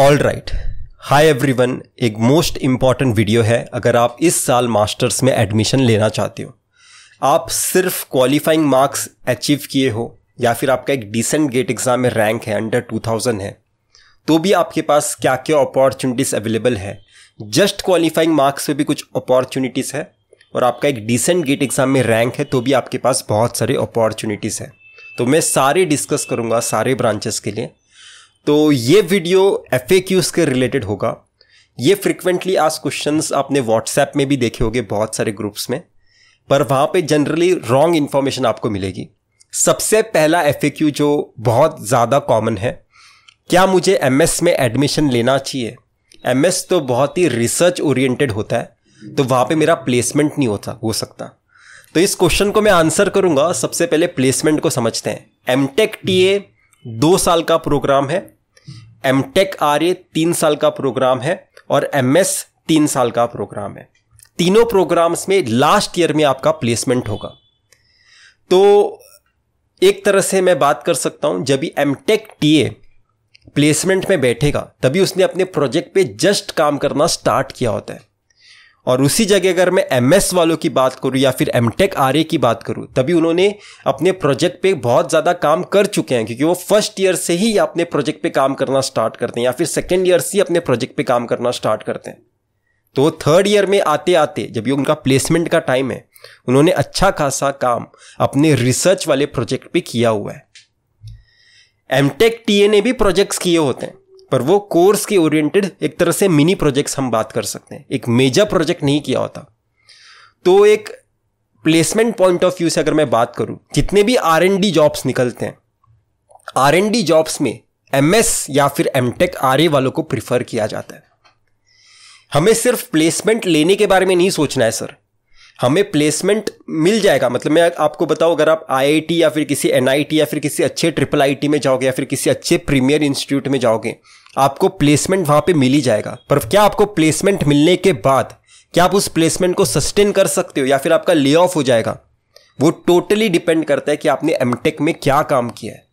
all right hi everyone एक most important video है अगर आप इस साल मास्टर्स में एडमिशन लेना चाहते हो आप सिर्फ क्वालिफाइंग मार्क्स अचीव किए हो या फिर आपका एक डिसेंट गेट एग्ज़ाम में रैंक है अंडर 2000 है तो भी आपके पास क्या क्या अपॉर्चुनिटीज़ अवेलेबल है जस्ट क्वालिफाइंग मार्क्स में भी कुछ अपॉर्चुनिटीज़ है और आपका एक डिसेंट गेट एग्ज़ाम में रैंक है तो भी आपके पास बहुत सारे अपॉर्चुनिटीज़ हैं तो मैं सारे डिस्कस करूँगा सारे ब्रांचेस के लिए तो ये वीडियो एफ के रिलेटेड होगा ये फ्रिक्वेंटली आज क्वेश्चन आपने व्हाट्सएप में भी देखे होंगे बहुत सारे ग्रुप्स में पर वहाँ पे जनरली रॉन्ग इन्फॉर्मेशन आपको मिलेगी सबसे पहला एफ जो बहुत ज़्यादा कॉमन है क्या मुझे एम में एडमिशन लेना चाहिए एम तो बहुत ही रिसर्च ओरिएंटेड होता है तो वहाँ पे मेरा प्लेसमेंट नहीं होता हो सकता तो इस क्वेश्चन को मैं आंसर करूंगा सबसे पहले प्लेसमेंट को समझते हैं एम टेक टी ए दो साल का प्रोग्राम है एम टेक आर ए तीन साल का प्रोग्राम है और एम एस तीन साल का प्रोग्राम है तीनों प्रोग्राम्स में लास्ट ईयर में आपका प्लेसमेंट होगा तो एक तरह से मैं बात कर सकता हूं जब M tech T A placement में बैठेगा तभी उसने अपने प्रोजेक्ट पे जस्ट काम करना स्टार्ट किया होता है और उसी जगह अगर मैं एम वालों की बात करूँ या फिर एम टेक आर की बात करूँ तभी उन्होंने अपने प्रोजेक्ट पे बहुत ज़्यादा काम कर चुके हैं क्योंकि वो फर्स्ट ईयर से ही अपने प्रोजेक्ट पे काम करना स्टार्ट करते हैं या फिर सेकेंड ईयर से ही अपने प्रोजेक्ट पे काम करना स्टार्ट करते हैं तो थर्ड ईयर में आते आते जब ये उनका प्लेसमेंट का टाइम है उन्होंने अच्छा खासा काम अपने रिसर्च वाले प्रोजेक्ट पे किया हुआ है एमटेक टीए ने भी प्रोजेक्ट्स किए होते हैं पर वो कोर्स के ओरिएंटेड एक तरह से मिनी प्रोजेक्ट्स हम बात कर सकते हैं एक मेजर प्रोजेक्ट नहीं किया होता तो एक प्लेसमेंट पॉइंट ऑफ व्यू से अगर मैं बात करूं जितने भी आर एन डी जॉब्स निकलते हैं आर एन डी जॉब्स में एम एस या फिर एम टेक आर ए वालों को प्रिफर किया जाता है हमें सिर्फ प्लेसमेंट लेने के बारे में नहीं सोचना है सर हमें प्लेसमेंट मिल जाएगा मतलब मैं आपको बताऊं अगर आप आईआईटी या फिर किसी एनआईटी या फिर किसी अच्छे ट्रिपल आईटी में जाओगे या फिर किसी अच्छे प्रीमियर इंस्टीट्यूट में जाओगे आपको प्लेसमेंट वहां पे मिल ही जाएगा पर क्या आपको प्लेसमेंट मिलने के बाद क्या आप उस प्लेसमेंट को सस्टेन कर सकते हो या फिर आपका ले ऑफ हो जाएगा वो टोटली डिपेंड करता है कि आपने एमटेक में क्या काम किया है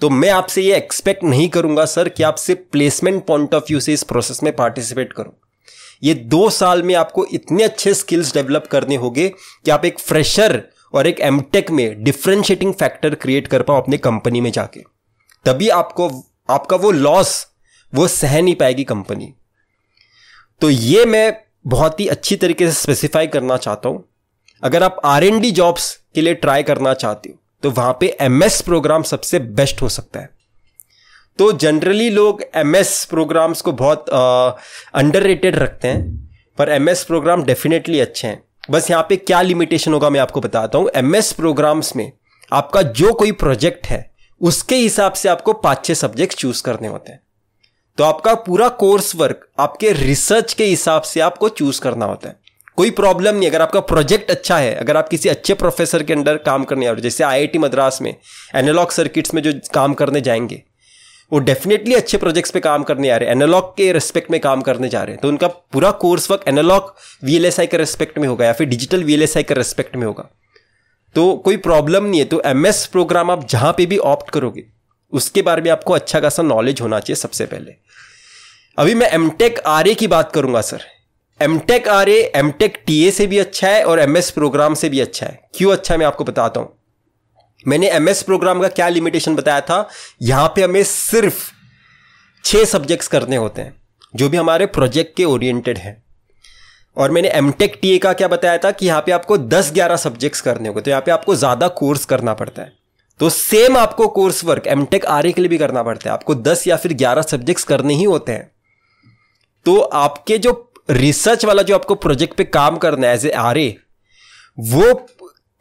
तो मैं आपसे ये एक्सपेक्ट नहीं करूंगा सर कि आप सिर्फ प्लेसमेंट पॉइंट ऑफ व्यू से इस प्रोसेस में पार्टिसिपेट करूँ ये दो साल में आपको इतने अच्छे स्किल्स डेवलप करने होंगे कि आप एक फ्रेशर और एक एमटेक में डिफ्रेंशिएटिंग फैक्टर क्रिएट कर पाओ अपने कंपनी में जाके तभी आपको आपका वो लॉस वो सह नहीं पाएगी कंपनी तो ये मैं बहुत ही अच्छी तरीके से स्पेसिफाई करना चाहता हूं अगर आप आर एन डी जॉब्स के लिए ट्राई करना चाहते हो तो वहां पे एमएस प्रोग्राम सबसे बेस्ट हो सकता है तो जनरली लोग एम एस प्रोग्राम्स को बहुत अंडर रेटेड रखते हैं पर एम एस प्रोग्राम डेफिनेटली अच्छे हैं बस यहाँ पे क्या लिमिटेशन होगा मैं आपको बताता हूँ एम एस प्रोग्राम्स में आपका जो कोई प्रोजेक्ट है उसके हिसाब से आपको पाँच छः सब्जेक्ट चूज करने होते हैं तो आपका पूरा कोर्स वर्क आपके रिसर्च के हिसाब से आपको चूज करना होता है कोई प्रॉब्लम नहीं अगर आपका प्रोजेक्ट अच्छा है अगर आप किसी अच्छे प्रोफेसर के अंडर काम करने आ रहे हो जैसे आईआईटी मद्रास में एनालॉग सर्किट्स में जो काम करने जाएंगे वो डेफिनेटली अच्छे प्रोजेक्ट्स पे काम करने आ रहे हैं एनालॉग के रेस्पेक्ट में काम करने जा रहे हैं तो उनका पूरा कोर्स वर्क एनालॉग वी के रेस्पेक्ट में होगा या फिर डिजिटल वी के रेस्पेक्ट में होगा तो कोई प्रॉब्लम नहीं है तो एम प्रोग्राम आप जहाँ पर भी ऑप्ट करोगे उसके बारे में आपको अच्छा खासा नॉलेज होना चाहिए सबसे पहले अभी मैं एम टेक आर ए की बात करूंगा sir M tech R A M tech T A से भी अच्छा है और एम एस प्रोग्राम से भी अच्छा है क्यों अच्छा है मैं आपको बताता हूँ मैंने एमएस प्रोग्राम का क्या लिमिटेशन बताया था यहाँ पे हमें सिर्फ छः सब्जेक्ट्स करने होते हैं जो भी हमारे प्रोजेक्ट के ओरिएंटेड हैं और मैंने एम टेक टी ए का क्या बताया था कि यहाँ पे आपको 10-11 सब्जेक्ट्स करने होंगे तो यहाँ पे आपको ज़्यादा कोर्स करना पड़ता है तो सेम आपको course work M tech R A के लिए भी करना पड़ता है आपको 10 या फिर 11 सब्जेक्ट्स करने ही होते हैं तो आपके जो रिसर्च वाला जो आपको प्रोजेक्ट पे काम करना है एज ए आर ए वो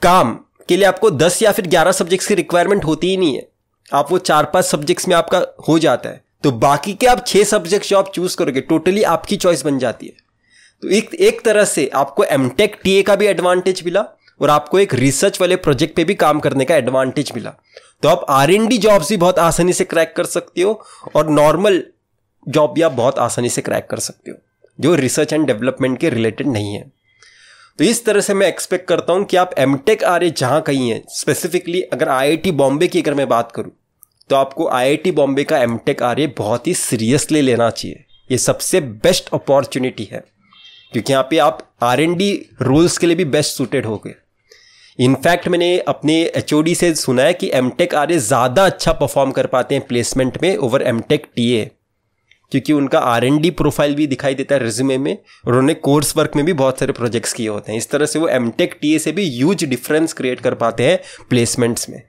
काम के लिए आपको दस या फिर ग्यारह सब्जेक्ट्स की रिक्वायरमेंट होती ही नहीं है आप वो चार पांच सब्जेक्ट्स में आपका हो जाता है तो बाकी के आप छह सब्जेक्ट्स जो आप चूज करोगे टोटली आपकी चॉइस बन जाती है तो एक एक तरह से आपको एमटेक टीए का भी एडवांटेज मिला और आपको एक रिसर्च वाले प्रोजेक्ट पे भी काम करने का एडवांटेज मिला तो आप आर एन डी जॉब्स भी बहुत आसानी से क्रैक कर सकते हो और नॉर्मल जॉब भी आप बहुत आसानी से क्रैक कर सकते हो जो रिसर्च एंड डेवलपमेंट के रिलेटेड नहीं है तो इस तरह से मैं एक्सपेक्ट करता हूं कि आप एम टेक आर जहां कहीं है स्पेसिफिकली अगर आई बॉम्बे की अगर मैं बात करूं तो आपको आई बॉम्बे का एम टेक आर बहुत ही सीरियसली लेना चाहिए ये सबसे बेस्ट अपॉर्चुनिटी है क्योंकि यहाँ पे आप आर एन डी रोल्स के लिए भी बेस्ट सूटेड हो गए इनफैक्ट मैंने अपने एच से सुना है कि एम टेक आर ज़्यादा अच्छा परफॉर्म कर पाते हैं प्लेसमेंट में over M tech T A क्योंकि उनका आर एन डी प्रोफाइल भी दिखाई देता है रिज्यूमे में और उन्होंने कोर्स वर्क में भी बहुत सारे प्रोजेक्ट्स किए होते हैं इस तरह से वो एम टेक टी ए से भी ह्यूज डिफरेंस क्रिएट कर पाते हैं प्लेसमेंट्स में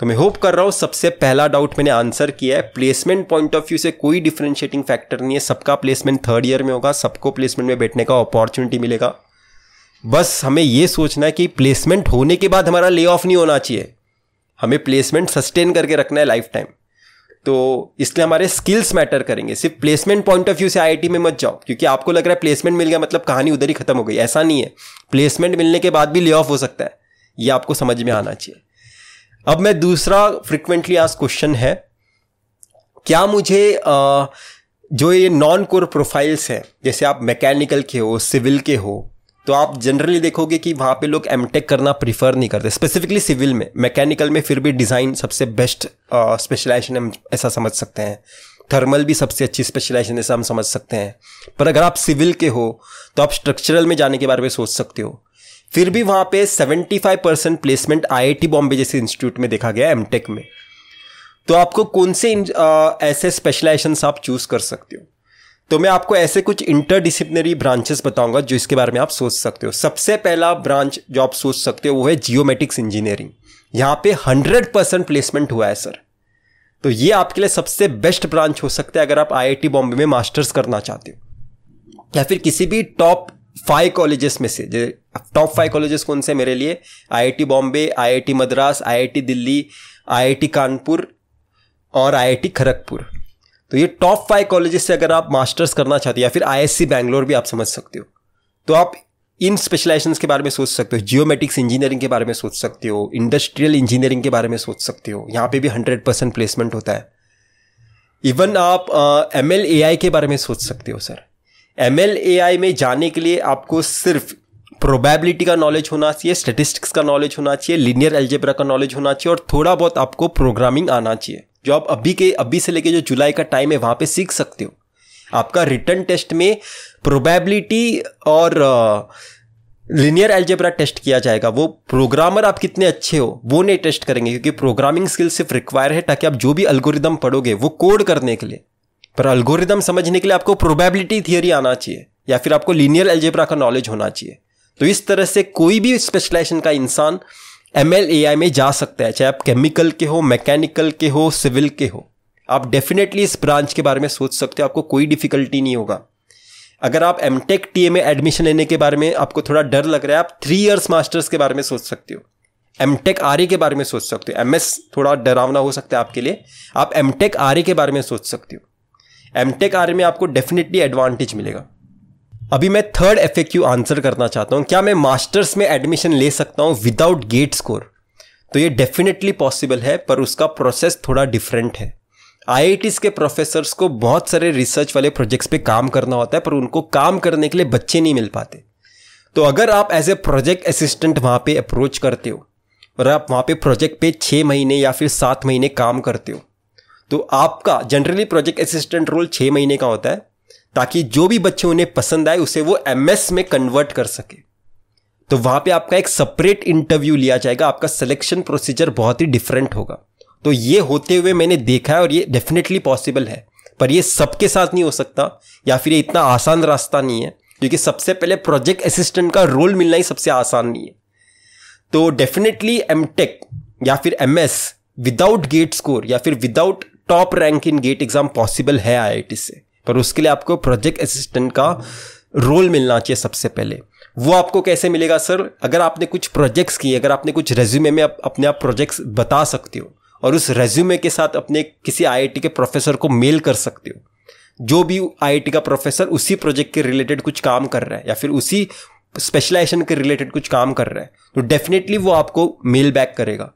तो मैं होप कर रहा हूँ सबसे पहला डाउट मैंने आंसर किया है प्लेसमेंट पॉइंट ऑफ व्यू से कोई डिफ्रेंशिएटिंग फैक्टर नहीं है सबका प्लेसमेंट थर्ड ईयर में होगा सबको प्लेसमेंट में बैठने का अपॉर्चुनिटी मिलेगा बस हमें ये सोचना है कि प्लेसमेंट होने के बाद हमारा ले ऑफ नहीं होना चाहिए हमें प्लेसमेंट सस्टेन करके रखना है लाइफ टाइम तो इसलिए हमारे स्किल्स मैटर करेंगे सिर्फ प्लेसमेंट पॉइंट ऑफ व्यू से आई में मत जाओ क्योंकि आपको लग रहा है प्लेसमेंट मिल गया मतलब कहानी उधर ही खत्म हो गई ऐसा नहीं है प्लेसमेंट मिलने के बाद भी ले ऑफ हो सकता है ये आपको समझ में आना चाहिए अब मैं दूसरा फ्रिक्वेंटली आज क्वेश्चन है क्या मुझे आ, जो ये नॉन कोर प्रोफाइल्स हैं जैसे आप मैकेनिकल के हो सिविल के हो तो आप जनरली देखोगे कि वहाँ पे लोग एम करना प्रीफर नहीं करते स्पेसिफिकली सिविल में मैकेनिकल में फिर भी डिज़ाइन सबसे बेस्ट स्पेशलाइजेशन हम ऐसा समझ सकते हैं थर्मल भी सबसे अच्छी स्पेशलाइजेशन ऐसा हम समझ सकते हैं पर अगर आप सिविल के हो तो आप स्ट्रक्चरल में जाने के बारे में सोच सकते हो फिर भी वहाँ पे 75 परसेंट प्लेसमेंट आईआईटी बॉम्बे जैसे इंस्टीट्यूट में देखा गया एमटेक में तो आपको कौन से आ, ऐसे स्पेशलाइजेशन आप चूज कर सकते हो तो मैं आपको ऐसे कुछ इंटरडिसिप्लिनरी ब्रांचेस बताऊंगा जो इसके बारे में आप सोच सकते हो सबसे पहला ब्रांच जो आप सोच सकते हो वो है जियोमेटिक्स इंजीनियरिंग यहाँ पे हंड्रेड परसेंट प्लेसमेंट हुआ है सर तो ये आपके लिए सबसे बेस्ट ब्रांच हो सकता है अगर आप आईआईटी बॉम्बे में मास्टर्स करना चाहते हो या फिर किसी भी टॉप फाइव कॉलेजेस में से टॉप फाइव कॉलेजेस कौन से मेरे लिए IIT Bombay IIT Madras IIT Delhi IIT Kanpur और आईआईटी खड़गपुर तो ये टॉप फाइव कॉलेजेस से अगर आप मास्टर्स करना चाहते हो या फिर आईएससी बैंगलोर भी आप समझ सकते हो तो आप इन स्पेशलाइजेशन के बारे में सोच सकते हो जियोमेटिक्स इंजीनियरिंग के बारे में सोच सकते हो इंडस्ट्रियल इंजीनियरिंग के बारे में सोच सकते हो यहाँ पे भी हंड्रेड परसेंट प्लेसमेंट होता है इवन आप एम एल ए आई के बारे में सोच सकते हो sir M L A I में जाने के लिए आपको सिर्फ प्रोबेबिलिटी का नॉलेज होना चाहिए स्टेटिस्टिक्स का नॉलेज होना चाहिए लिनियर एल्जेब्रा का नॉलेज होना चाहिए और थोड़ा बहुत आपको प्रोग्रामिंग आना चाहिए जो आप अभी के अभी से लेके जो जुलाई का टाइम है वहां पे सीख सकते हो आपका रिटर्न टेस्ट में प्रोबेबिलिटी और लिनियर एल्जेब्रा टेस्ट किया जाएगा वो प्रोग्रामर आप कितने अच्छे हो वो नहीं टेस्ट करेंगे क्योंकि प्रोग्रामिंग स्किल सिर्फ रिक्वायर है ताकि आप जो भी अल्गोरिदम पढ़ोगे वो कोड करने के लिए पर अल्गोरिदम समझने के लिए आपको प्रोबेबिलिटी थियरी आना चाहिए या फिर आपको लीनियर एल्जेब्रा का नॉलेज होना चाहिए तो इस तरह से कोई भी स्पेशलाइजेशन का इंसान एम एल ए आई में जा सकता है चाहे आप केमिकल के हो मैकेनिकल के हो सिविल के हो आप डेफिनेटली इस ब्रांच के बारे में सोच सकते हो आपको कोई डिफिकल्टी नहीं होगा अगर आप एम टेक टी ए में एडमिशन लेने के बारे में आपको थोड़ा डर लग रहा है आप थ्री ईयर्स मास्टर्स के बारे में सोच सकते हो एम टेक आर ए के बारे में सोच सकते हो एम एस थोड़ा डरावना हो सकता है आपके लिए आप एम टेक आर ए के बारे में सोच सकते हो एम टेक आर ए में आपको डेफिनेटली एडवांटेज मिलेगा अभी मैं थर्ड एफ आंसर करना चाहता हूँ क्या मैं मास्टर्स में एडमिशन ले सकता हूँ विदाउट गेट स्कोर तो ये डेफिनेटली पॉसिबल है पर उसका प्रोसेस थोड़ा डिफरेंट है आई के प्रोफेसर्स को बहुत सारे रिसर्च वाले प्रोजेक्ट्स पे काम करना होता है पर उनको काम करने के लिए बच्चे नहीं मिल पाते तो अगर आप एज ए प्रोजेक्ट असिस्टेंट वहाँ पे अप्रोच करते हो और आप वहाँ पे प्रोजेक्ट पे छः महीने या फिर सात महीने काम करते हो तो आपका जनरली प्रोजेक्ट असिस्टेंट रोल छः महीने का होता है ताकि जो भी बच्चे उन्हें पसंद आए उसे वो एमएस में कन्वर्ट कर सके तो वहां पे आपका एक सेपरेट इंटरव्यू लिया जाएगा आपका सिलेक्शन प्रोसीजर बहुत ही डिफरेंट होगा तो ये होते हुए मैंने देखा है और ये डेफिनेटली पॉसिबल है पर ये सबके साथ नहीं हो सकता या फिर ये इतना आसान रास्ता नहीं है क्योंकि सबसे पहले प्रोजेक्ट असिस्टेंट का रोल मिलना ही सबसे आसान नहीं है तो डेफिनेटली एम या फिर एम विदाउट गेट स्कोर या फिर without top rank in GATE exam possible है आई से पर उसके लिए आपको प्रोजेक्ट असिस्टेंट का रोल मिलना चाहिए सबसे पहले वो आपको कैसे मिलेगा सर अगर आपने कुछ प्रोजेक्ट्स किए अगर आपने कुछ रेज्यूमे में आप अपने आप प्रोजेक्ट्स बता सकते हो और उस रेज्यूमे के साथ अपने किसी आईआईटी के प्रोफेसर को मेल कर सकते हो जो भी आईआईटी का प्रोफेसर उसी प्रोजेक्ट के रिलेटेड कुछ काम कर रहा है या फिर उसी स्पेशलाइजेशन के रिलेटेड कुछ काम कर रहा है तो डेफिनेटली वो आपको मेल बैक करेगा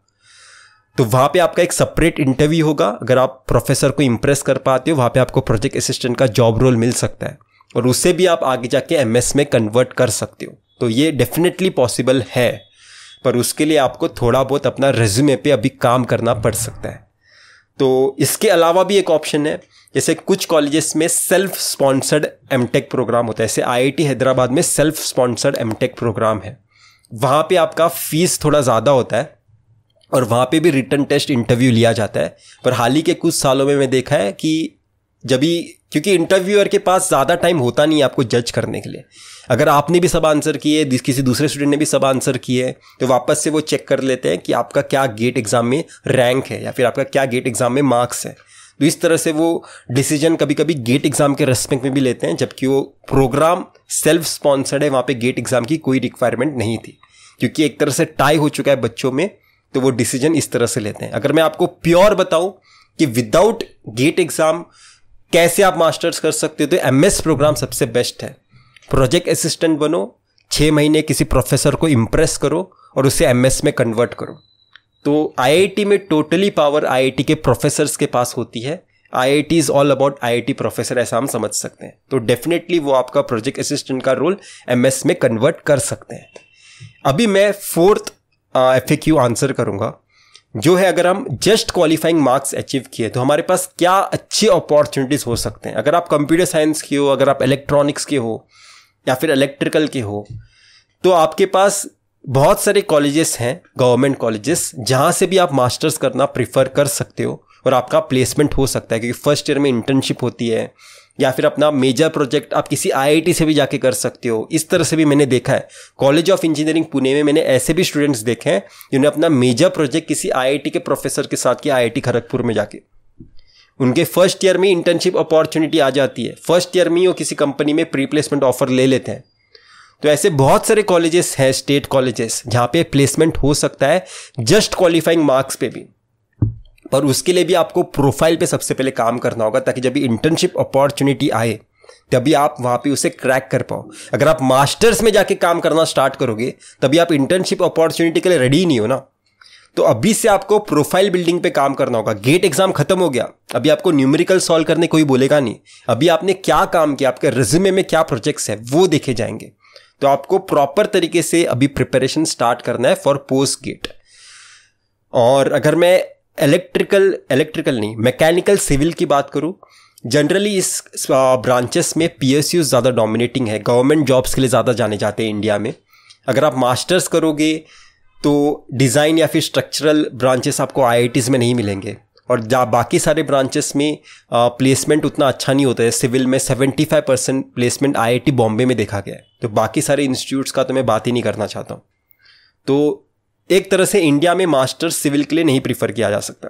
तो वहाँ पे आपका एक सेपरेट इंटरव्यू होगा अगर आप प्रोफेसर को इम्प्रेस कर पाते हो वहाँ पे आपको प्रोजेक्ट असिस्टेंट का जॉब रोल मिल सकता है और उससे भी आप आगे जाके एम में कन्वर्ट कर सकते हो तो ये डेफिनेटली पॉसिबल है पर उसके लिए आपको थोड़ा बहुत अपना रेज्यूमे पे अभी काम करना पड़ सकता है तो इसके अलावा भी एक ऑप्शन है जैसे कुछ कॉलेजेस में सेल्फ स्पॉन्सर्ड एमटेक प्रोग्राम होता है जैसे आईआईटी हैदराबाद में सेल्फ स्पॉन्सर्ड एमटेक प्रोग्राम है वहाँ पे आपका फीस थोड़ा ज़्यादा होता है और वहाँ पे भी रिटर्न टेस्ट इंटरव्यू लिया जाता है पर हाल ही के कुछ सालों में मैं देखा है कि जब भी क्योंकि इंटरव्यूअर के पास ज़्यादा टाइम होता नहीं है आपको जज करने के लिए अगर आपने भी सब आंसर किए किसी दूसरे स्टूडेंट ने भी सब आंसर किए तो वापस से वो चेक कर लेते हैं कि आपका क्या गेट एग्ज़ाम में रैंक है या फिर आपका क्या गेट एग्ज़ाम में मार्क्स है तो इस तरह से वो डिसीजन कभी कभी गेट एग्ज़ाम के रेस्पेक्ट में भी लेते हैं जबकि वो प्रोग्राम सेल्फ स्पॉन्सर्ड है वहाँ पर गेट एग्ज़ाम की कोई रिक्वायरमेंट नहीं थी क्योंकि एक तरह से टाई हो चुका है बच्चों में तो वो डिसीजन इस तरह से लेते हैं अगर मैं आपको प्योर बताऊं कि विदाउट गेट एग्जाम कैसे आप मास्टर्स कर सकते हो तो एम प्रोग्राम सबसे बेस्ट है प्रोजेक्ट असिस्टेंट बनो छः महीने किसी प्रोफेसर को इम्प्रेस करो और उसे एम में कन्वर्ट करो तो आई में टोटली पावर आई के प्रोफेसर्स के पास होती है I I T is all about I I T professor ऐसा हम समझ सकते हैं तो डेफिनेटली वो आपका प्रोजेक्ट असिस्टेंट का रोल एमएस में कन्वर्ट कर सकते हैं अभी मैं फोर्थ एफ क्यू आंसर करूंगा जो है अगर हम जस्ट क्वालिफाइंग मार्क्स अचीव किए तो हमारे पास क्या अच्छे अपॉर्चुनिटीज हो सकते हैं अगर आप कंप्यूटर साइंस के हो अगर आप इलेक्ट्रॉनिक्स के हो या फिर इलेक्ट्रिकल के हो तो आपके पास बहुत सारे कॉलेजेस हैं गवर्नमेंट कॉलेजेस जहाँ से भी आप मास्टर्स करना प्रिफर कर सकते हो और आपका प्लेसमेंट हो सकता है क्योंकि फर्स्ट ईयर में इंटर्नशिप होती है या फिर अपना मेजर प्रोजेक्ट आप किसी आईआईटी से भी जाके कर सकते हो इस तरह से भी मैंने देखा है कॉलेज ऑफ इंजीनियरिंग पुणे में मैंने ऐसे भी स्टूडेंट्स देखे हैं जिन्होंने अपना मेजर प्रोजेक्ट किसी आईआईटी के प्रोफेसर के साथ किया आई खड़गपुर में जाके उनके फर्स्ट ईयर में इंटर्नशिप अपॉर्चुनिटी आ जाती है फर्स्ट ईयर में ही वो किसी कंपनी में प्री प्लेसमेंट ऑफर ले लेते हैं तो ऐसे बहुत सारे कॉलेजेस हैं स्टेट कॉलेजेस जहाँ पे प्लेसमेंट हो सकता है जस्ट क्वालिफाइंग मार्क्स पे भी पर उसके लिए भी आपको प्रोफाइल पे सबसे पहले काम करना होगा ताकि जब भी इंटर्नशिप अपॉर्चुनिटी आए तभी आप वहां पे उसे क्रैक कर पाओ अगर आप मास्टर्स में जाके काम करना स्टार्ट करोगे तभी आप इंटर्नशिप अपॉर्चुनिटी के लिए रेडी नहीं हो ना तो अभी से आपको प्रोफाइल बिल्डिंग पे काम करना होगा गेट एग्जाम खत्म हो गया अभी आपको न्यूमेरिकल सॉल्व करने कोई बोलेगा नहीं अभी आपने क्या काम किया आपके रिज्यूमे में क्या प्रोजेक्ट्स है वो देखे जाएंगे तो आपको प्रॉपर तरीके से अभी प्रिपरेशन स्टार्ट करना है फॉर पोस्ट गेट और अगर मैं इलेक्ट्रिकल इलेक्ट्रिकल नहीं मैकेनिकल सिविल की बात करूँ जनरली इस ब्रांचेस में पी ज़्यादा डोमिनेटिंग है गवर्नमेंट जॉब्स के लिए ज़्यादा जाने जाते हैं इंडिया में अगर आप मास्टर्स करोगे तो डिज़ाइन या फिर स्ट्रक्चरल ब्रांचेस आपको आई में नहीं मिलेंगे और जा बाकी सारे ब्रांचेस में प्लेसमेंट उतना अच्छा नहीं होता है सिविल में 75 परसेंट प्लेसमेंट टी बॉम्बे में देखा गया है तो बाकी सारे इंस्टीट्यूट्स का तो मैं बात ही नहीं करना चाहता हूँ तो एक तरह से इंडिया में मास्टर्स सिविल के लिए नहीं प्रीफर किया जा सकता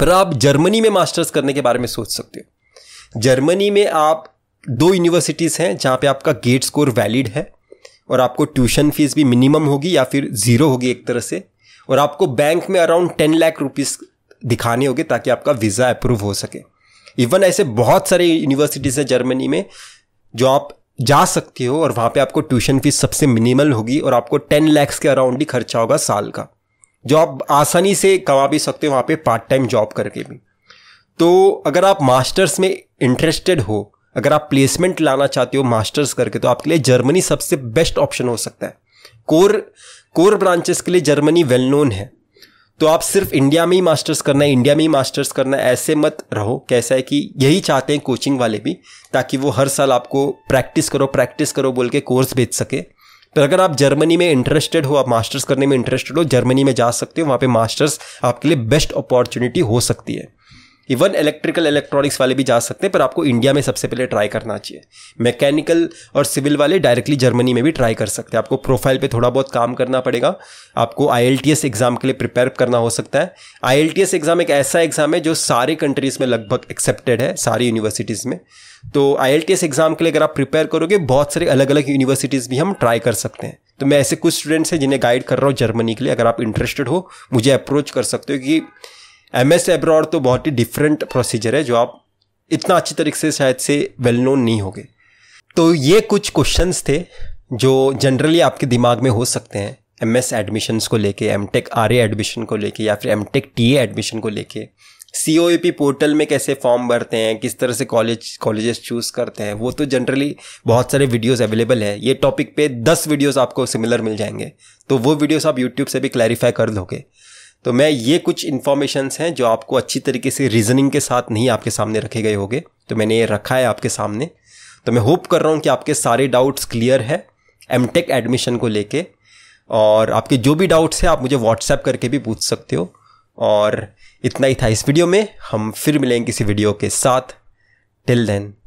पर आप जर्मनी में मास्टर्स करने के बारे में सोच सकते हो जर्मनी में आप दो यूनिवर्सिटीज़ हैं जहाँ पे आपका गेट स्कोर वैलिड है और आपको ट्यूशन फीस भी मिनिमम होगी या फिर ज़ीरो होगी एक तरह से और आपको बैंक में अराउंड टेन लाख रुपीज़ दिखाने होंगे ताकि आपका वीज़ा अप्रूव हो सके इवन ऐसे बहुत सारे यूनिवर्सिटीज़ हैं जर्मनी में जो आप जा सकते हो और वहाँ पे आपको ट्यूशन फीस सबसे मिनिमल होगी और आपको टेन लैक्स के अराउंड ही खर्चा होगा साल का जो आप आसानी से कमा भी सकते हो वहाँ पे पार्ट टाइम जॉब करके भी तो अगर आप मास्टर्स में इंटरेस्टेड हो अगर आप प्लेसमेंट लाना चाहते हो मास्टर्स करके तो आपके लिए जर्मनी सबसे बेस्ट ऑप्शन हो सकता है कोर कोर ब्रांचेस के लिए जर्मनी वेल नोन है तो आप सिर्फ इंडिया में ही मास्टर्स करना है इंडिया में ही मास्टर्स करना है ऐसे मत रहो कैसा है कि यही चाहते हैं कोचिंग वाले भी ताकि वो हर साल आपको प्रैक्टिस करो प्रैक्टिस करो बोल के कोर्स भेज सके पर अगर आप जर्मनी में इंटरेस्टेड हो आप मास्टर्स करने में इंटरेस्टेड हो जर्मनी में जा सकते हो वहाँ पे मास्टर्स आपके लिए बेस्ट अपॉर्चुनिटी हो सकती है इवन इलेक्ट्रिकल इलेक्ट्रॉनिक्स वाले भी जा सकते हैं पर आपको इंडिया में सबसे पहले ट्राई करना चाहिए मैकेनिकल और सिविल वाले डायरेक्टली जर्मनी में भी ट्राई कर सकते हैं आपको प्रोफाइल पे थोड़ा बहुत काम करना पड़ेगा आपको आई एग्ज़ाम के लिए प्रिपेयर करना हो सकता है आई एग्ज़ाम एक ऐसा एग्ज़ाम है जो सारे कंट्रीज़ में लगभग एक्सेप्टेड है सारी यूनिवर्सिटीज़ में तो आई एग्ज़ाम के लिए अगर आप प्रिपेयर करोगे बहुत सारे अलग अलग यूनिवर्सिटीज़ भी हम ट्राई कर सकते हैं तो मैं ऐसे कुछ स्टूडेंट्स हैं जिन्हें गाइड कर रहा हूँ जर्मनी के लिए अगर आप इंटरेस्टेड हो मुझे अप्रोच कर सकते हो कि एम एस एब्रॉड तो बहुत ही डिफरेंट प्रोसीजर है जो आप इतना अच्छी तरीके से शायद से वेल नोन नहीं होगे तो ये कुछ क्वेश्चन थे जो जनरली आपके दिमाग में हो सकते हैं एम एस एडमिशन्स को लेके M tech R A admission को लेके या फिर M tech T A admission को लेके सी ओ ए पी पोर्टल में कैसे फॉर्म भरते हैं किस तरह से कॉलेज कॉलेजेस चूज़ करते हैं वो तो जनरली बहुत सारे वीडियोस अवेलेबल है ये टॉपिक पे दस वीडियोस आपको सिमिलर मिल जाएंगे तो वो वीडियोस आप यूट्यूब से भी क्लैरिफाई कर लोगे तो मैं ये कुछ इन्फॉर्मेशंस हैं जो आपको अच्छी तरीके से रीजनिंग के साथ नहीं आपके सामने रखे गए होंगे तो मैंने ये रखा है आपके सामने तो मैं होप कर रहा हूँ कि आपके सारे डाउट्स क्लियर है एम एडमिशन को लेके और आपके जो भी डाउट्स हैं आप मुझे व्हाट्सएप करके भी पूछ सकते हो और इतना ही था इस वीडियो में हम फिर मिलेंगे किसी वीडियो के साथ टिल देन